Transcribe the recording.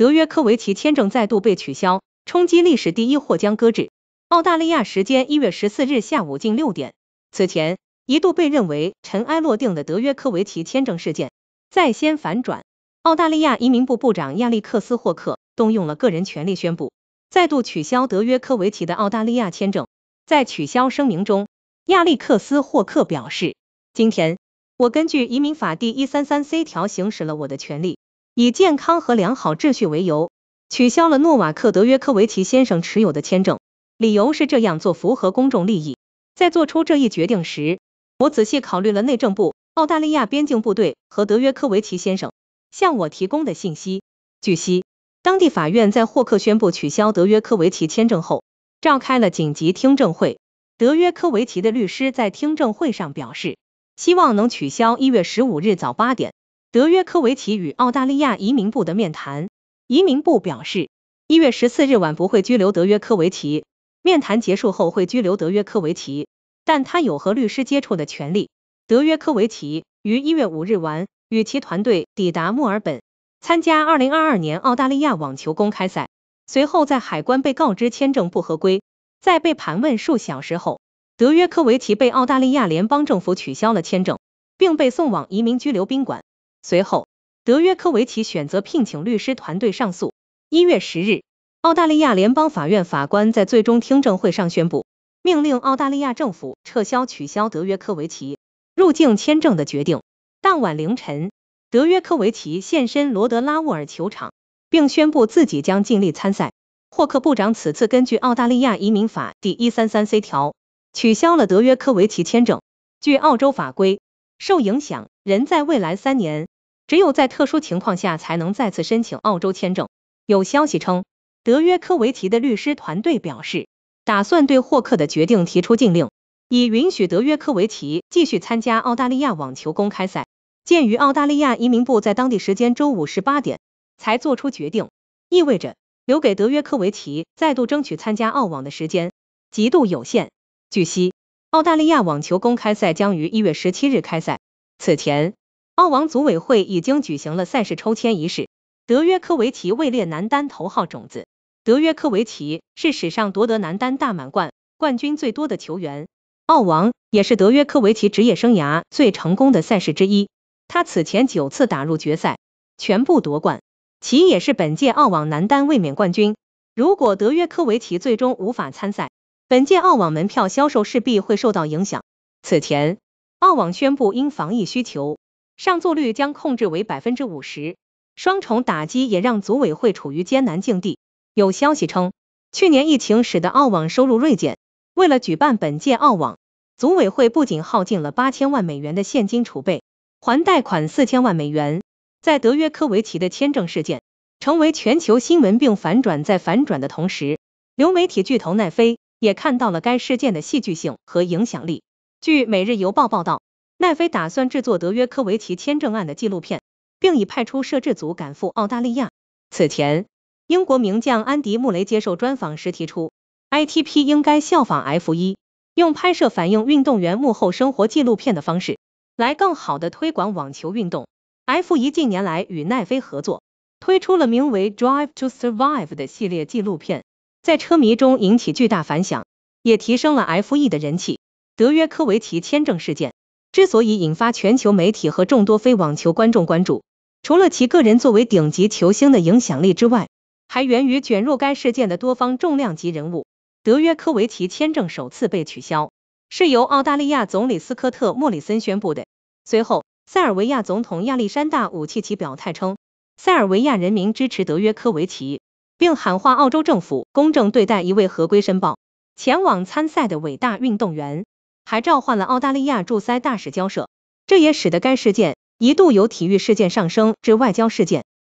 德约科维奇签证再度被取消，冲击历史第一或将搁置。澳大利亚时间一月十四日下午近六点，此前一度被认为尘埃落定的德约科维奇签证事件再掀反转。澳大利亚移民部部长亚历克斯霍克动用了个人权利宣布再度取消德约科维奇的澳大利亚签证。在取消声明中，亚历克斯霍克表示：“今天，我根据移民法第一三三 c 条行使了我的权利。”以健康和良好秩序为由，取消了诺瓦克·德约科维奇先生持有的签证，理由是这样做符合公众利益。在做出这一决定时，我仔细考虑了内政部、澳大利亚边境部队和德约科维奇先生向我提供的信息。据悉，当地法院在霍克宣布取消德约科维奇签证后，召开了紧急听证会。德约科维奇的律师在听证会上表示，希望能取消一月十五日早八点。德约科维奇与澳大利亚移民部的面谈。移民部表示，一月十四日晚不会拘留德约科维奇。面谈结束后会拘留德约科维奇，但他有和律师接触的权利。德约科维奇于一月五日晚与其团队抵达墨尔本，参加二零二二年澳大利亚网球公开赛。随后在海关被告知签证不合规，在被盘问数小时后，德约科维奇被澳大利亚联邦政府取消了签证，并被送往移民拘留宾馆。随后，德约科维奇选择聘请律师团队上诉。一月十日，澳大利亚联邦法院法官在最终听证会上宣布，命令澳大利亚政府撤销取消德约科维奇入境签证的决定。当晚凌晨，德约科维奇现身罗德拉沃尔球场，并宣布自己将尽力参赛。霍克部长此次根据澳大利亚移民法第一三三 c 条取消了德约科维奇签证。据澳洲法规，受影响人在未来三年。只有在特殊情况下才能再次申请澳洲签证。有消息称，德约科维奇的律师团队表示，打算对霍克的决定提出禁令，以允许德约科维奇继续参加澳大利亚网球公开赛。鉴于澳大利亚移民部在当地时间周五十八点才做出决定，意味着留给德约科维奇再度争取参加澳网的时间极度有限。据悉，澳大利亚网球公开赛将于一月十七日开赛。此前。澳网组委会已经举行了赛事抽签仪式，德约科维奇位列男单头号种子。德约科维奇是史上夺得男单大满贯冠军最多的球员，澳网也是德约科维奇职业生涯最成功的赛事之一。他此前九次打入决赛，全部夺冠，其也是本届澳网男单卫冕冠军。如果德约科维奇最终无法参赛，本届澳网门票销售势必会受到影响。此前，澳网宣布因防疫需求。上座率将控制为百分之五十，双重打击也让组委会处于艰难境地。有消息称，去年疫情使得澳网收入锐减，为了举办本届澳网，组委会不仅耗尽了八千万美元的现金储备，还贷款四千万美元。在德约科维奇的签证事件成为全球新闻并反转，在反转的同时，流媒体巨头奈飞也看到了该事件的戏剧性和影响力。据《每日邮报》报道。奈飞打算制作德约科维奇签证案的纪录片，并已派出摄制组赶赴澳大利亚。此前，英国名将安迪·穆雷接受专访时提出，I T P 应该效仿 F 一，用拍摄反映运动员幕后生活纪录片的方式来更好的推广网球运动。F 一近年来与奈飞合作，推出了名为《Drive to Survive》的系列纪录片，在车迷中引起巨大反响，也提升了 F 一的人气。德约科维奇签证事件。之所以引发全球媒体和众多非网球观众关注，除了其个人作为顶级球星的影响力之外，还源于卷入该事件的多方重量级人物。德约科维奇签证首次被取消，是由澳大利亚总理斯科特·莫里森宣布的。随后，塞尔维亚总统亚历山大·武契奇表态称，塞尔维亚人民支持德约科维奇，并喊话澳洲政府公正对待一位合规申报前往参赛的伟大运动员。还召唤了澳大利亚驻塞大使交涉，这也使得该事件一度由体育事件上升至外交事件。